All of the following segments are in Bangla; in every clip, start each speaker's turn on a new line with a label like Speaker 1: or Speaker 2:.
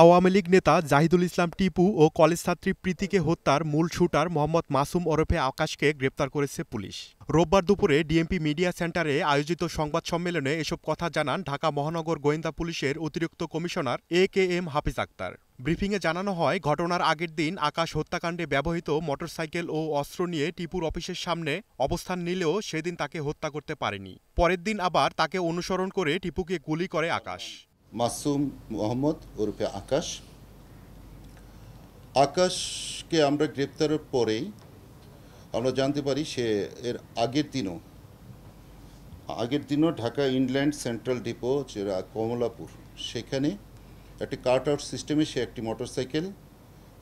Speaker 1: আওয়ামী লীগ নেতা জাহিদুল ইসলাম টিপু ও কলেজ ছাত্রী প্রীতিকে হত্যার মূল শুটার মোহাম্মদ মাসুম ওরফে আকাশকে গ্রেপ্তার করেছে পুলিশ রোববার দুপুরে ডিএমপি মিডিয়া সেন্টারে আয়োজিত সংবাদ সম্মেলনে এসব কথা জানান ঢাকা মহানগর গোয়েন্দা পুলিশের অতিরিক্ত commissioner A K M Hafiz Akhtar ব্রিফিংয়ে জানানো হয় ঘটনার আগের দিন আকাশ হত্যাকাণ্ডে ব্যবহৃত মোটরসাইকেল ও অস্ত্র নিয়ে টিপুর অফিসের সামনে অবস্থান নিলেও সেদিন তাকে হত্যা করতে পারেনি পরের দিন আবার তাকে অনুসরণ করে টিপুকে গুলি করে আকাশ
Speaker 2: মাসুম মোহাম্মদ ওরফে আকাশ আকাশকে আমরা গ্রেপ্তারের পরেই আমরা জানতে পারি সে এর আগের দিনও আগের দিনও ঢাকা ইনল্যান্ড সেন্ট্রাল ডিপো যেটা কমলাপুর সেখানে একটি কার্ট আউট সিস্টেমে সে একটি মোটরসাইকেল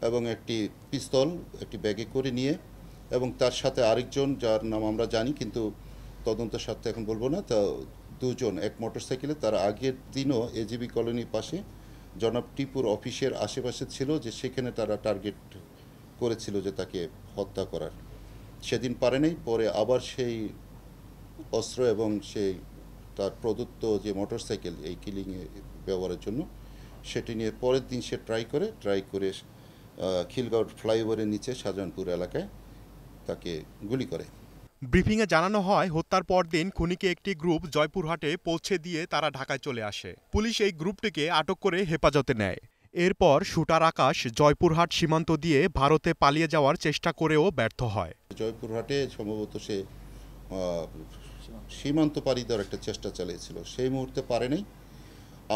Speaker 2: এবং একটি পিস্তল একটি ব্যাগে করে নিয়ে এবং তার সাথে আরেকজন যার নাম আমরা জানি কিন্তু তদন্তের সাথে এখন বলবো না তা দুজন এক মোটরসাইকেলে তার আগের দিনও এজিবি কলোনির পাশে জনাব টিপুর অফিসের আশেপাশে ছিল যে সেখানে তারা টার্গেট করেছিল যে তাকে হত্যা করার সেদিন পারে নাই পরে আবার সেই অস্ত্র এবং সেই তার প্রদত্ত যে মোটরসাইকেল এই কিলিংয়ে ব্যবহারের জন্য সেটি নিয়ে পরের দিন সে ট্রাই করে ট্রাই করে খিলগাঁও ফ্লাইওভারের নিচে শাহজাহানপুর এলাকায় তাকে গুলি করে
Speaker 1: ব্রিফিংয়ে জানানো হয় হত্যার পরদিন খুনিকে একটি গ্রুপ জয়পুরহাটে পৌঁছে দিয়ে তারা ঢাকায় চলে আসে পুলিশ এই গ্রুপটিকে আটক করে হেফাজতে নেয় এরপর শুটার আকাশ জয়পুরহাট সীমান্ত দিয়ে ভারতে পালিয়ে যাওয়ার চেষ্টা করেও ব্যর্থ হয় জয়পুরহাটে সম্ভবত সে
Speaker 2: সীমান্ত পাড়ি দেওয়ার একটা চেষ্টা চালিয়েছিল সেই মুহূর্তে পারেনি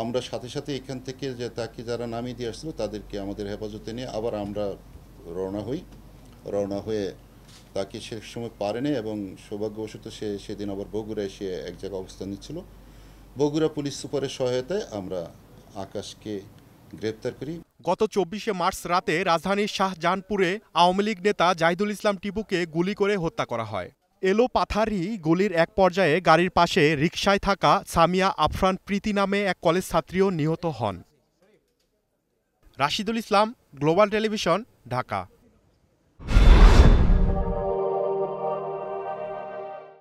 Speaker 2: আমরা সাথে সাথে এখান থেকে যে তাকে যারা নামিয়ে দিয়ে আসছিল তাদেরকে আমাদের হেফাজতে নিয়ে আবার আমরা রওনা হই রওনা হয়ে তাকে সে সময় পারেনি এবং সৌভাগ্যবশত সে সেদিন আবার বগুড়ায় সে এক জায়গায় অবস্থান নিচ্ছিল বগুড়া পুলিশ সুপারের সহায়তায় আমরা
Speaker 1: আকাশকে গ্রেপ্তার করি গত চব্বিশে মার্চ রাতে রাজধানীর শাহজাহানপুরে আওয়ামী লীগ নেতা জাহিদুল ইসলাম টিপুকে গুলি করে হত্যা করা হয় এলো পাথারি গুলির এক পর্যায়ে গাড়ির পাশে রিকশায় থাকা সামিয়া আফরান প্রীতি নামে এক কলেজ ছাত্রীও নিহত হন রাশিদুল ইসলাম গ্লোবাল টেলিভিশন ঢাকা